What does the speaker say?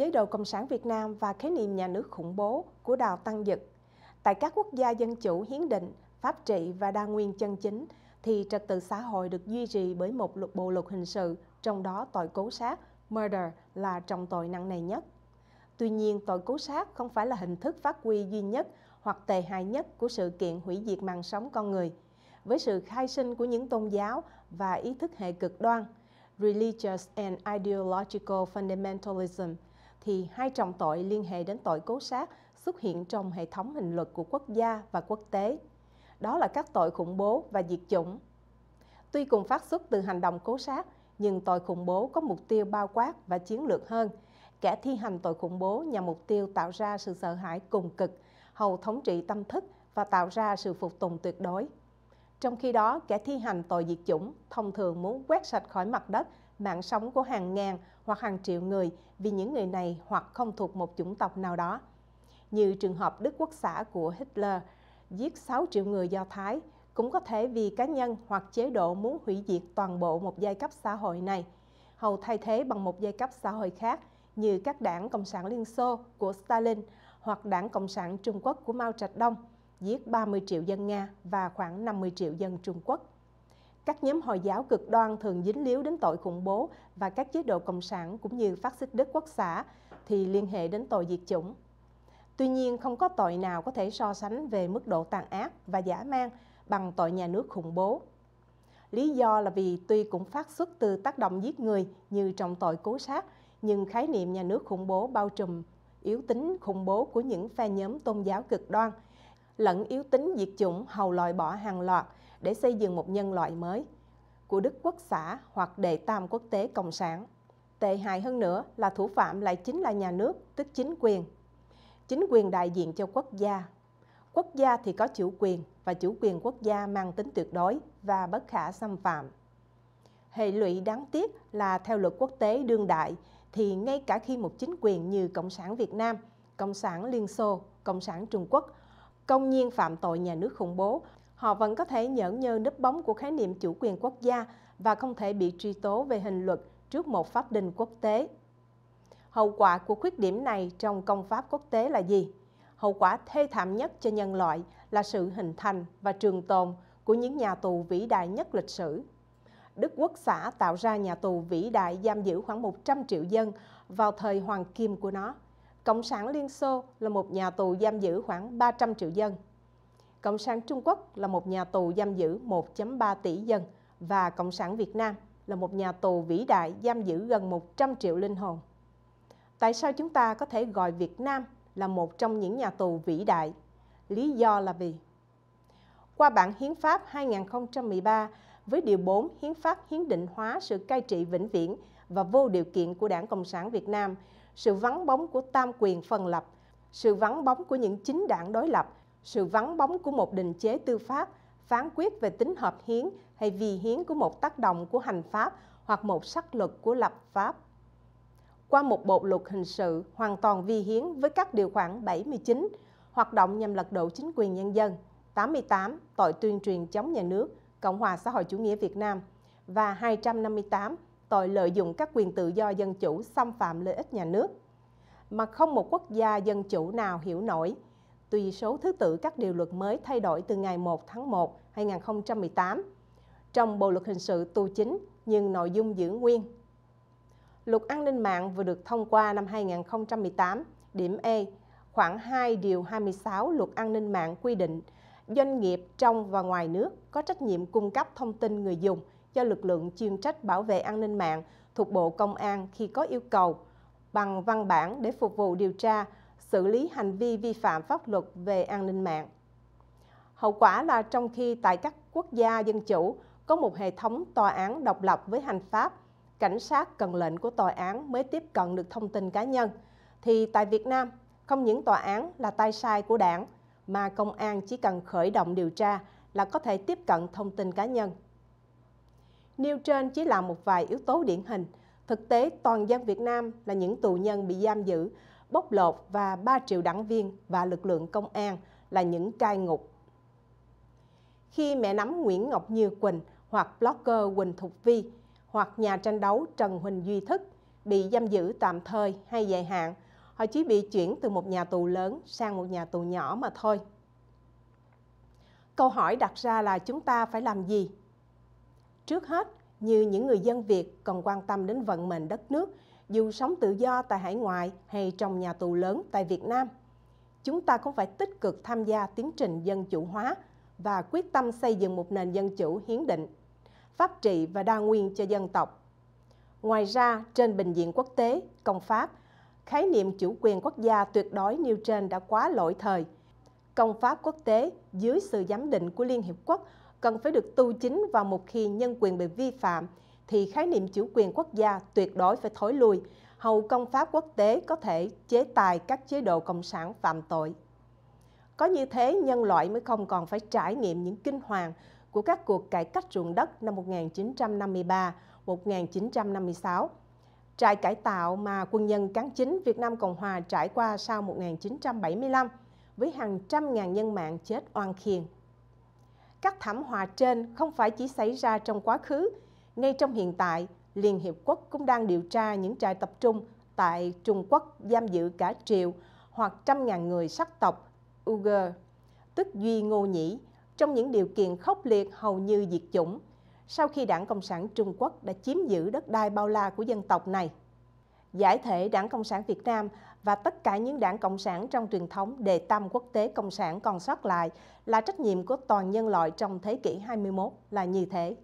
chế độ Cộng sản Việt Nam và khái niệm nhà nước khủng bố của Đào Tăng Dực. Tại các quốc gia dân chủ hiến định, pháp trị và đa nguyên chân chính, thì trật tự xã hội được duy trì bởi một luật bộ luật hình sự, trong đó tội cố sát, murder là trọng tội nặng nề nhất. Tuy nhiên, tội cố sát không phải là hình thức phát huy duy nhất hoặc tệ hại nhất của sự kiện hủy diệt mạng sống con người. Với sự khai sinh của những tôn giáo và ý thức hệ cực đoan, Religious and Ideological Fundamentalism – thì hai trọng tội liên hệ đến tội cố sát xuất hiện trong hệ thống hình luật của quốc gia và quốc tế. Đó là các tội khủng bố và diệt chủng. Tuy cùng phát xuất từ hành động cố sát, nhưng tội khủng bố có mục tiêu bao quát và chiến lược hơn. Kẻ thi hành tội khủng bố nhằm mục tiêu tạo ra sự sợ hãi cùng cực, hầu thống trị tâm thức và tạo ra sự phục tùng tuyệt đối. Trong khi đó, kẻ thi hành tội diệt chủng thông thường muốn quét sạch khỏi mặt đất mạng sống của hàng ngàn hoặc hàng triệu người vì những người này hoặc không thuộc một chủng tộc nào đó. Như trường hợp Đức Quốc xã của Hitler giết 6 triệu người Do Thái, cũng có thể vì cá nhân hoặc chế độ muốn hủy diệt toàn bộ một giai cấp xã hội này, hầu thay thế bằng một giai cấp xã hội khác như các đảng Cộng sản Liên Xô của Stalin hoặc đảng Cộng sản Trung Quốc của Mao Trạch Đông, giết 30 triệu dân Nga và khoảng 50 triệu dân Trung Quốc. Các nhóm Hồi giáo cực đoan thường dính líu đến tội khủng bố và các chế độ cộng sản cũng như phát xít Đức Quốc xã thì liên hệ đến tội diệt chủng. Tuy nhiên, không có tội nào có thể so sánh về mức độ tàn ác và giả man bằng tội nhà nước khủng bố. Lý do là vì tuy cũng phát xuất từ tác động giết người như trong tội cố sát, nhưng khái niệm nhà nước khủng bố bao trùm yếu tính khủng bố của những phe nhóm tôn giáo cực đoan, lẫn yếu tính diệt chủng hầu loại bỏ hàng loạt để xây dựng một nhân loại mới của Đức Quốc xã hoặc đệ tam quốc tế Cộng sản. Tệ hại hơn nữa là thủ phạm lại chính là nhà nước, tức chính quyền. Chính quyền đại diện cho quốc gia. Quốc gia thì có chủ quyền và chủ quyền quốc gia mang tính tuyệt đối và bất khả xâm phạm. Hệ lụy đáng tiếc là theo luật quốc tế đương đại thì ngay cả khi một chính quyền như Cộng sản Việt Nam, Cộng sản Liên Xô, Cộng sản Trung Quốc công nhiên phạm tội nhà nước khủng bố họ vẫn có thể nhẫn nhơ nấp bóng của khái niệm chủ quyền quốc gia và không thể bị truy tố về hình luật trước một pháp đình quốc tế. Hậu quả của khuyết điểm này trong công pháp quốc tế là gì? Hậu quả thê thảm nhất cho nhân loại là sự hình thành và trường tồn của những nhà tù vĩ đại nhất lịch sử. Đức Quốc xã tạo ra nhà tù vĩ đại giam giữ khoảng 100 triệu dân vào thời hoàng kim của nó. Cộng sản Liên Xô là một nhà tù giam giữ khoảng 300 triệu dân. Cộng sản Trung Quốc là một nhà tù giam giữ 1.3 tỷ dân và Cộng sản Việt Nam là một nhà tù vĩ đại giam giữ gần 100 triệu linh hồn. Tại sao chúng ta có thể gọi Việt Nam là một trong những nhà tù vĩ đại? Lý do là vì qua bản Hiến pháp 2013 với điều 4 Hiến pháp hiến định hóa sự cai trị vĩnh viễn và vô điều kiện của Đảng Cộng sản Việt Nam, sự vắng bóng của tam quyền phân lập, sự vắng bóng của những chính đảng đối lập sự vắng bóng của một định chế tư pháp phán quyết về tính hợp hiến hay vì hiến của một tác động của hành pháp hoặc một sắc luật của lập pháp qua một bộ luật hình sự hoàn toàn vi hiến với các điều khoản 79 hoạt động nhằm lật đổ chính quyền nhân dân 88 tội tuyên truyền chống nhà nước Cộng hòa xã hội chủ nghĩa Việt Nam và 258 tội lợi dụng các quyền tự do dân chủ xâm phạm lợi ích nhà nước mà không một quốc gia dân chủ nào hiểu nổi tùy số thứ tự các điều luật mới thay đổi từ ngày 1 tháng 1 2018 trong Bộ luật hình sự tu chính nhưng nội dung giữ nguyên. Luật an ninh mạng vừa được thông qua năm 2018, điểm E, khoảng 2 điều 26 Luật an ninh mạng quy định doanh nghiệp trong và ngoài nước có trách nhiệm cung cấp thông tin người dùng cho lực lượng chuyên trách bảo vệ an ninh mạng thuộc Bộ Công an khi có yêu cầu bằng văn bản để phục vụ điều tra xử lý hành vi vi phạm pháp luật về an ninh mạng. Hậu quả là trong khi tại các quốc gia dân chủ có một hệ thống tòa án độc lập với hành pháp, cảnh sát cần lệnh của tòa án mới tiếp cận được thông tin cá nhân, thì tại Việt Nam không những tòa án là tay sai của đảng mà công an chỉ cần khởi động điều tra là có thể tiếp cận thông tin cá nhân. Nêu trên chỉ là một vài yếu tố điển hình, thực tế toàn dân Việt Nam là những tù nhân bị giam giữ bóc lột và 3 triệu đảng viên và lực lượng công an là những cai ngục. Khi mẹ nắm Nguyễn Ngọc Như Quỳnh hoặc blogger Quỳnh Thục Vi hoặc nhà tranh đấu Trần Huỳnh Duy Thức bị giam giữ tạm thời hay dài hạn, họ chỉ bị chuyển từ một nhà tù lớn sang một nhà tù nhỏ mà thôi. Câu hỏi đặt ra là chúng ta phải làm gì? Trước hết, như những người dân Việt còn quan tâm đến vận mệnh đất nước dù sống tự do tại hải ngoại hay trong nhà tù lớn tại Việt Nam. Chúng ta cũng phải tích cực tham gia tiến trình dân chủ hóa và quyết tâm xây dựng một nền dân chủ hiến định, pháp trị và đa nguyên cho dân tộc. Ngoài ra, trên bình diện quốc tế, công pháp, khái niệm chủ quyền quốc gia tuyệt đối nêu trên đã quá lỗi thời. Công pháp quốc tế dưới sự giám định của Liên Hiệp Quốc cần phải được tu chính vào một khi nhân quyền bị vi phạm thì khái niệm chủ quyền quốc gia tuyệt đối phải thối lui. Hầu công pháp quốc tế có thể chế tài các chế độ cộng sản phạm tội. Có như thế, nhân loại mới không còn phải trải nghiệm những kinh hoàng của các cuộc cải cách ruộng đất năm 1953-1956. Trại cải tạo mà quân nhân cán chính Việt Nam Cộng Hòa trải qua sau 1975 với hàng trăm ngàn nhân mạng chết oan khiên. Các thảm họa trên không phải chỉ xảy ra trong quá khứ ngay trong hiện tại, Liên Hiệp Quốc cũng đang điều tra những trại tập trung tại Trung Quốc giam giữ cả triệu hoặc trăm ngàn người sắc tộc Uyghur, tức Duy Ngô Nhĩ, trong những điều kiện khốc liệt hầu như diệt chủng, sau khi Đảng Cộng sản Trung Quốc đã chiếm giữ đất đai bao la của dân tộc này. Giải thể Đảng Cộng sản Việt Nam và tất cả những đảng Cộng sản trong truyền thống đề tam quốc tế Cộng sản còn sót lại là trách nhiệm của toàn nhân loại trong thế kỷ 21 là như thế.